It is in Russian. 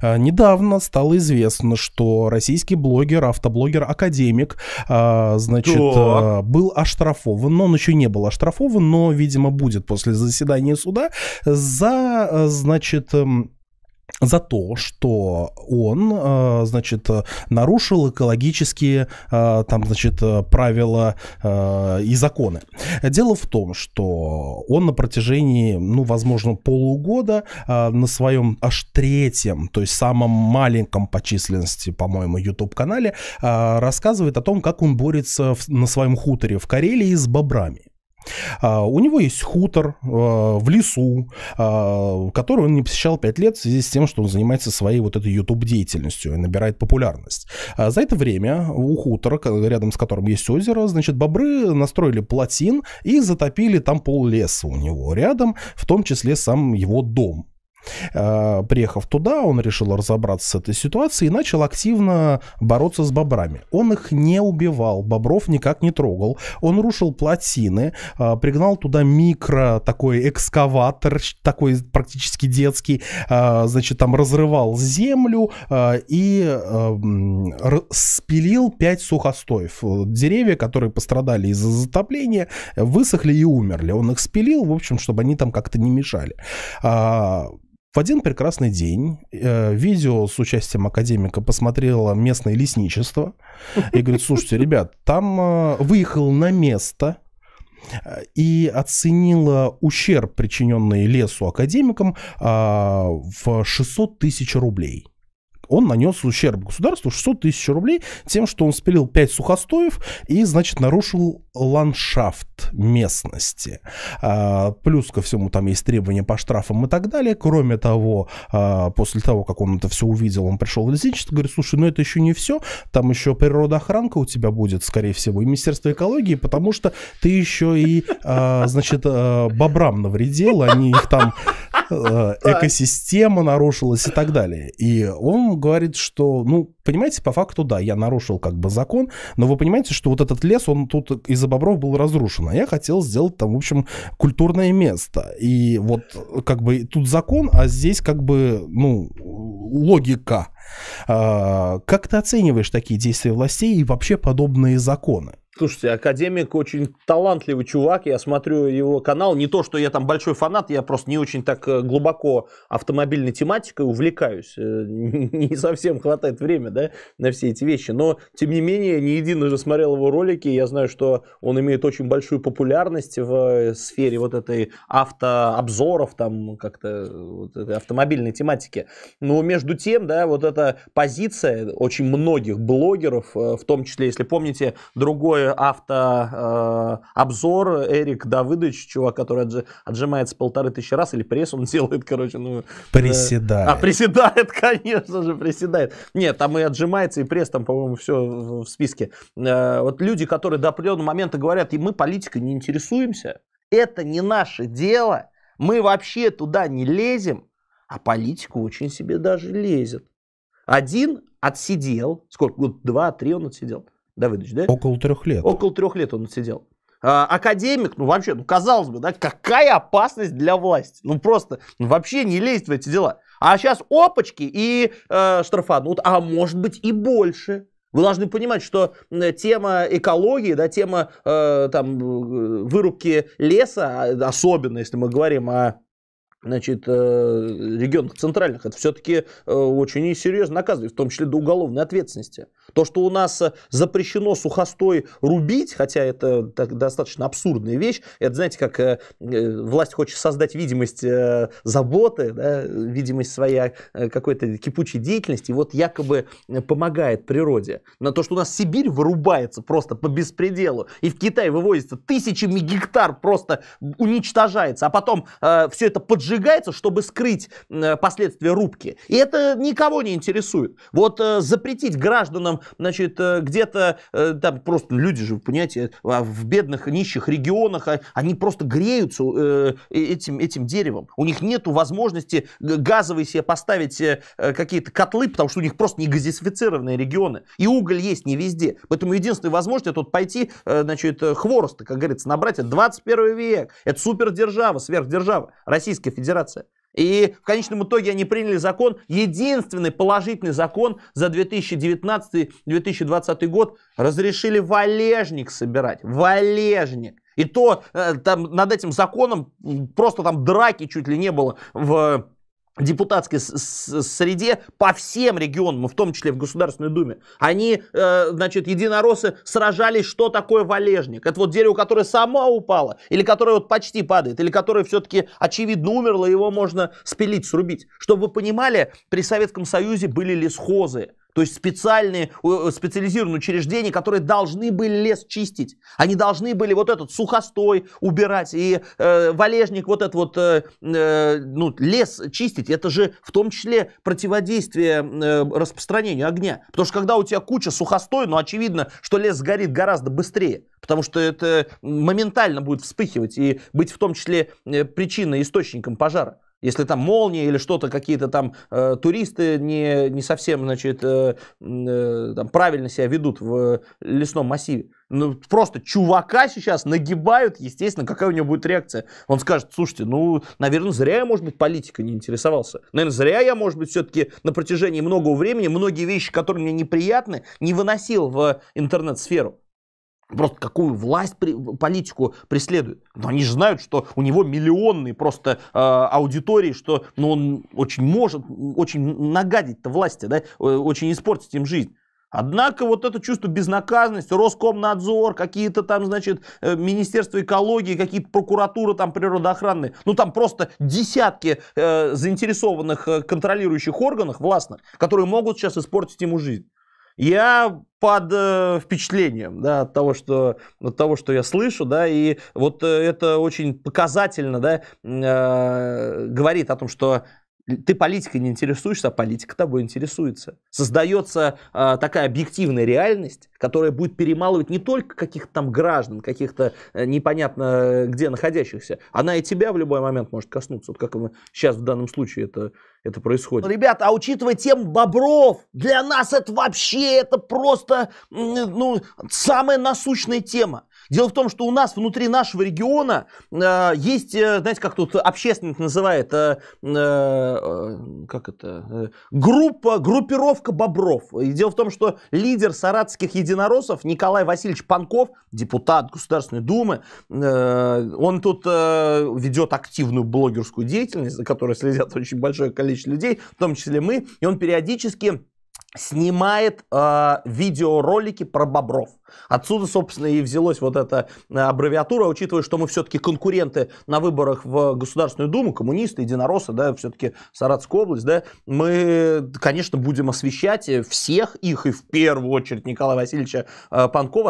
Э, недавно стало известно, что российский блогер, автоблогер, академик, э, значит, да. Э, был оштрафован, но он еще не был оштрафован, но, видимо, будет после заседания суда за, значит, эм, за то, что он, э, значит, нарушил экологические, э, там, значит, правила э, и законы. Дело в том, что он на протяжении, ну, возможно, полугода на своем аж третьем, то есть самом маленьком по численности, по-моему, YouTube-канале рассказывает о том, как он борется на своем хуторе в Карелии с бобрами. А, у него есть хутор а, в лесу, а, который он не посещал 5 лет в связи с тем, что он занимается своей вот этой YouTube-деятельностью и набирает популярность. За это время у хутора, рядом с которым есть озеро, значит, бобры настроили плотин и затопили там пол леса у него рядом, в том числе сам его дом. Э, приехав туда, он решил разобраться с этой ситуацией и начал активно бороться с бобрами. Он их не убивал, бобров никак не трогал. Он рушил плотины, э, пригнал туда микро такой экскаватор, такой практически детский, э, значит, там разрывал землю и эм, спилил пять сухостоев. Деревья, которые пострадали из-за затопления, высохли и умерли. Он их спилил, в общем, чтобы они там как-то не мешали а, в один прекрасный день э, видео с участием академика посмотрело местное лесничество и говорит, слушайте, ребят, там э, выехал на место э, и оценила ущерб, причиненный лесу академикам, э, в 600 тысяч рублей он нанес ущерб государству 600 тысяч рублей тем, что он спилил 5 сухостоев и, значит, нарушил ландшафт местности. А, плюс ко всему там есть требования по штрафам и так далее. Кроме того, а, после того, как он это все увидел, он пришел в лесничество, говорит, слушай, ну это еще не все, там еще природоохранка у тебя будет, скорее всего, и Министерство экологии, потому что ты еще и, а, значит, бобрам навредил, они их там Э, экосистема нарушилась и так далее. И он говорит, что, ну, понимаете, по факту, да, я нарушил как бы закон, но вы понимаете, что вот этот лес, он тут из-за бобров был разрушен, а я хотел сделать там, в общем, культурное место. И вот как бы тут закон, а здесь как бы, ну, логика. А, как ты оцениваешь такие действия властей и вообще подобные законы? Слушайте, академик очень талантливый чувак. Я смотрю его канал. Не то, что я там большой фанат, я просто не очень так э, глубоко автомобильной тематикой увлекаюсь. Э, не совсем хватает времени да, на все эти вещи. Но, тем не менее, не единожды смотрел его ролики. Я знаю, что он имеет очень большую популярность в э, сфере вот этой автообзоров, там как-то вот этой автомобильной тематики. Но между тем, да, вот эта позиция очень многих блогеров, в том числе, если помните, другое же автообзор э, Эрик Давыдович, чувак, который отжи, отжимается полторы тысячи раз, или пресс он делает, короче, ну... Э, приседает. Э, а, приседает, конечно же, приседает. Нет, там и отжимается, и пресс, там, по-моему, все в, в списке. Э, вот люди, которые до определенного момента говорят, и мы политикой не интересуемся, это не наше дело, мы вообще туда не лезем, а политику очень себе даже лезет. Один отсидел, сколько, год, два, три он отсидел – Давыдович, да? Около трех лет. Около трех лет он сидел. А, академик, ну вообще, ну казалось бы, да, какая опасность для власти? Ну просто, ну, вообще не лезть в эти дела. А сейчас опачки и э, штрафанут, а может быть и больше. Вы должны понимать, что тема экологии, да, тема э, там, э, вырубки леса, а, особенно если мы говорим о значит, э, регионах центральных, это все-таки э, очень серьезно наказывает, в том числе до уголовной ответственности. То, что у нас э, запрещено сухостой рубить, хотя это достаточно абсурдная вещь, это, знаете, как э, э, власть хочет создать видимость заботы, да, видимость своей какой-то кипучей деятельности, вот якобы помогает природе. На то, что у нас Сибирь вырубается просто по беспределу, и в Китай вывозится тысячами гектар, просто уничтожается, а потом э, все это поджигается, чтобы скрыть э, последствия рубки. И это никого не интересует. Вот э, запретить гражданам значит, э, где-то э, там просто люди же, понимаете, а в бедных, нищих регионах, а, они просто греются э, этим, этим деревом. У них нет возможности газовые себе поставить какие-то котлы, потому что у них просто не газифицированные регионы. И уголь есть не везде. Поэтому единственная возможность это вот пойти, значит, хворост, как говорится, набрать. Это 21 век. Это супердержава, сверхдержава. Российская Федерация. И в конечном итоге они приняли закон, единственный положительный закон за 2019-2020 год, разрешили валежник собирать, валежник. И то э, там над этим законом просто там драки чуть ли не было в депутатской среде по всем регионам, в том числе в Государственной Думе. Они, э, значит, единоросы сражались, что такое валежник. Это вот дерево, которое само упало, или которое вот почти падает, или которое все-таки очевидно умерло, его можно спилить, срубить. Чтобы вы понимали, при Советском Союзе были лесхозы. То есть специальные, э, специализированные учреждения, которые должны были лес чистить. Они должны были вот этот сухостой убирать и э, валежник, вот этот вот э, э ну, лес чистить. Это же в том числе противодействие э, распространению огня. Потому что когда у тебя куча сухостой, ну очевидно, что лес сгорит гораздо быстрее. Потому что это моментально будет вспыхивать и быть в том числе э, причиной, источником пожара. Если там молния или что-то, какие-то там э, туристы не, не совсем, значит, э, э, там, правильно себя ведут в э, лесном массиве. Ну, просто чувака сейчас нагибают, естественно, какая у него будет реакция. Он скажет, слушайте, ну, наверное, зря я, может быть, политика не интересовался. Наверное, зря я, может быть, все-таки на протяжении многого времени многие вещи, которые мне неприятны, не выносил в интернет-сферу. Просто какую власть, политику преследуют, Но они же знают, что у него миллионные просто э, аудитории, что ну, он очень может, очень нагадить-то власти, да, э, очень испортить им жизнь. Однако вот это чувство безнаказанности, Роскомнадзор, какие-то там, значит, э, Министерство экологии, какие-то прокуратуры там природоохранные, ну там просто десятки э, заинтересованных э, контролирующих органов властных, которые могут сейчас испортить ему жизнь. Я под э, впечатлением да, от, того, что, от того, что я слышу, да, и вот э, это очень показательно да, э, говорит о том, что ты политикой не интересуешься, а политика тобой интересуется. Создается э, такая объективная реальность, которая будет перемалывать не только каких-то там граждан, каких-то э, непонятно э, где находящихся, она и тебя в любой момент может коснуться, вот как мы сейчас в данном случае это, это происходит. Ну, ребята, а учитывая тему бобров, для нас это вообще, это просто ну, самая насущная тема. Дело в том, что у нас внутри нашего региона э, есть, э, знаете, как тут общественность называет, э, э, э, как это, э, группа, группировка бобров. И дело в том, что лидер саратских единороссов Николай Васильевич Панков, депутат Государственной Думы, э, он тут э, ведет активную блогерскую деятельность, за которой следят очень большое количество людей, в том числе мы, и он периодически снимает э, видеоролики про бобров. Отсюда, собственно, и взялась вот эта аббревиатура, учитывая, что мы все-таки конкуренты на выборах в Государственную Думу, коммунисты, единороссы, да, все-таки Саратская область, да, мы, конечно, будем освещать всех их, и в первую очередь Николая Васильевича э, Панкова,